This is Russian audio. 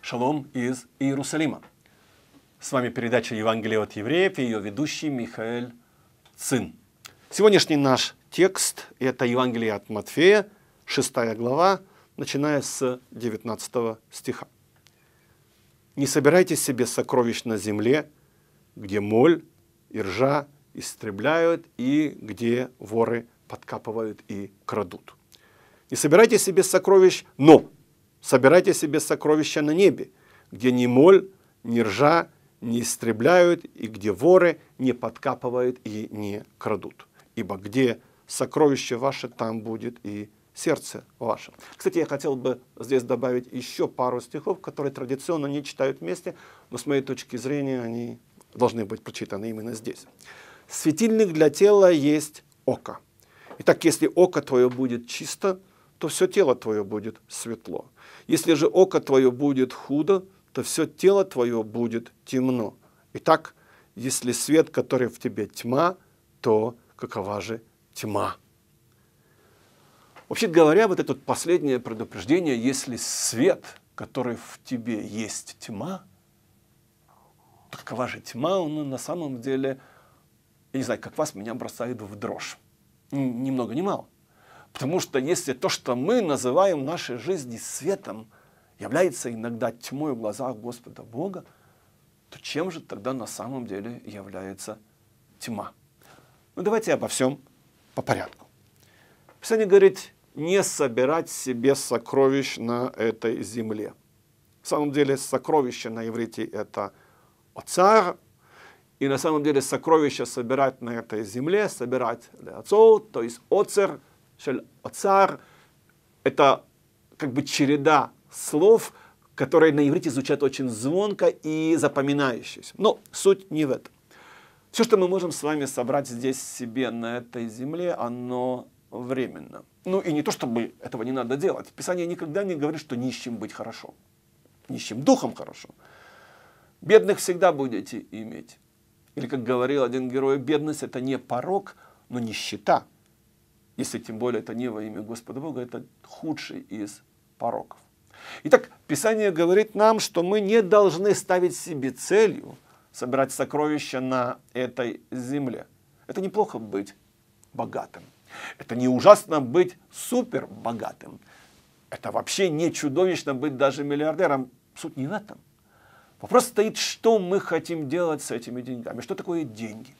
Шалом из Иерусалима. С вами передача Евангелие от евреев и ее ведущий Михаил Цин. Сегодняшний наш текст – это Евангелие от Матфея, 6 глава, начиная с 19 стиха. «Не собирайте себе сокровищ на земле, где моль и ржа истребляют и где воры подкапывают и крадут. Не собирайте себе сокровищ, но собирайте себе сокровища на небе, где ни моль, ни ржа не истребляют и где воры не подкапывают и не крадут. Ибо где сокровище ваше, там будет и сердце ваше. Кстати, я хотел бы здесь добавить еще пару стихов, которые традиционно не читают вместе, но с моей точки зрения они должны быть прочитаны именно здесь. Светильник для тела есть око. Итак, если око твое будет чисто, то все тело твое будет светло. Если же око твое будет худо, то все тело твое будет темно. Итак, если свет, который в тебе тьма, то какова же тьма? Вообще говоря, вот это последнее предупреждение, если свет, который в тебе есть тьма, то какова же тьма, он на самом деле – я не знаю, как вас, меня бросает в дрожь. Ни много, ни мало. Потому что если то, что мы называем нашей жизни светом, является иногда тьмой в глазах Господа Бога, то чем же тогда на самом деле является тьма? Ну давайте обо всем по порядку. Писание говорит, не собирать себе сокровищ на этой земле. В самом деле сокровище на иврите это оцар, и на самом деле сокровища собирать на этой земле, собирать отцов, то есть оцер, шель оцар, это как бы череда слов, которые на иврите звучат очень звонко и запоминающиеся. Но суть не в этом. Все, что мы можем с вами собрать здесь себе на этой земле, оно временно. Ну и не то, чтобы этого не надо делать. Писание никогда не говорит, что нищим быть хорошо. Нищим духом хорошо. Бедных всегда будете иметь. Или, как говорил один герой, бедность – это не порог, но нищета. Если тем более это не во имя Господа Бога, это худший из пороков. Итак, Писание говорит нам, что мы не должны ставить себе целью собирать сокровища на этой земле. Это неплохо быть богатым. Это не ужасно быть супер богатым. Это вообще не чудовищно быть даже миллиардером. Суть не в этом. Вопрос стоит, что мы хотим делать с этими деньгами, что такое деньги.